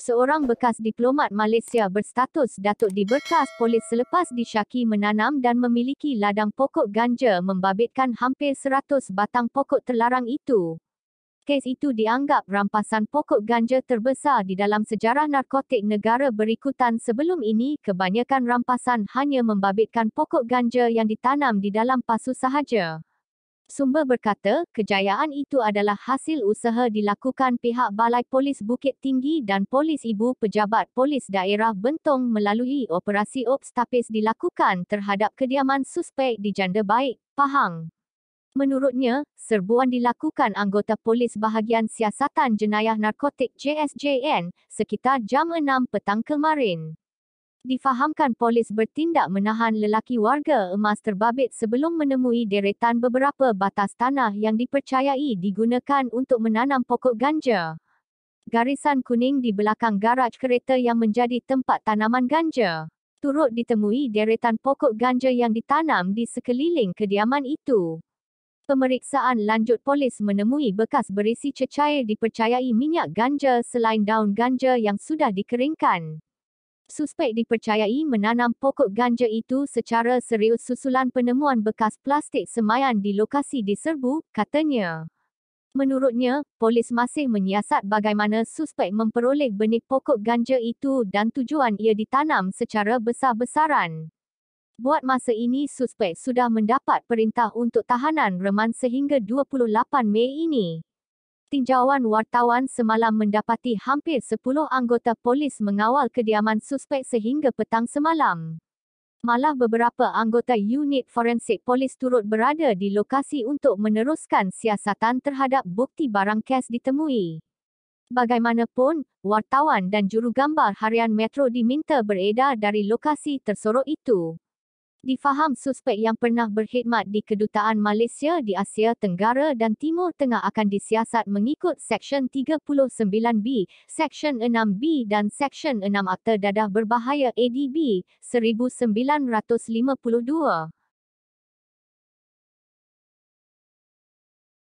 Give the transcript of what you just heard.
seorang bekas diplomat Malaysia berstatus Datuk di Berkas Polis selepas disyaki menanam dan memiliki ladang pokok ganja membabitkan hampir 100 batang pokok terlarang itu. Kes itu dianggap rampasan pokok ganja terbesar di dalam sejarah narkotik negara berikutan sebelum ini. Kebanyakan rampasan hanya membabitkan pokok ganja yang ditanam di dalam pasu sahaja. Sumber berkata, kejayaan itu adalah hasil usaha dilakukan pihak Balai Polis Bukit Tinggi dan Polis Ibu Pejabat Polis Daerah Bentong melalui operasi Ops Tapis dilakukan terhadap kediaman suspek di Janda Baik, Pahang. Menurutnya, serbuan dilakukan anggota polis bahagian siasatan jenayah narkotik JSJN sekitar jam 6 petang kemarin. Difahamkan polis bertindak menahan lelaki warga emas terbabit sebelum menemui deretan beberapa batas tanah yang dipercayai digunakan untuk menanam pokok ganja. Garisan kuning di belakang garaj kereta yang menjadi tempat tanaman ganja turut ditemui deretan pokok ganja yang ditanam di sekeliling kediaman itu. Pemeriksaan lanjut polis menemui bekas berisi cecair dipercayai minyak ganja selain daun ganja yang sudah dikeringkan suspek dipercayai menanam pokok ganja itu secara serius susulan penemuan bekas plastik semayan di lokasi diserbu, katanya. Menurutnya, polis masih menyiasat bagaimana suspek memperoleh benih pokok ganja itu dan tujuan ia ditanam secara besar-besaran. Buat masa ini suspek sudah mendapat perintah untuk tahanan reman sehingga 28 Mei ini. Tinjauan wartawan semalam mendapati hampir 10 anggota polis mengawal kediaman suspek sehingga petang semalam. Malah beberapa anggota unit forensik polis turut berada di lokasi untuk meneruskan siasatan terhadap bukti barang kes ditemui. Bagaimanapun, wartawan dan jurugambar harian Metro diminta beredar dari lokasi tersorok itu. Difaham suspek yang pernah berkhidmat di kedutaan Malaysia di Asia Tenggara dan Timur Tengah akan disiasat mengikut Seksyen 39B, Seksyen 6B dan Seksyen 6 Akta Dadah Berbahaya ADB 1952.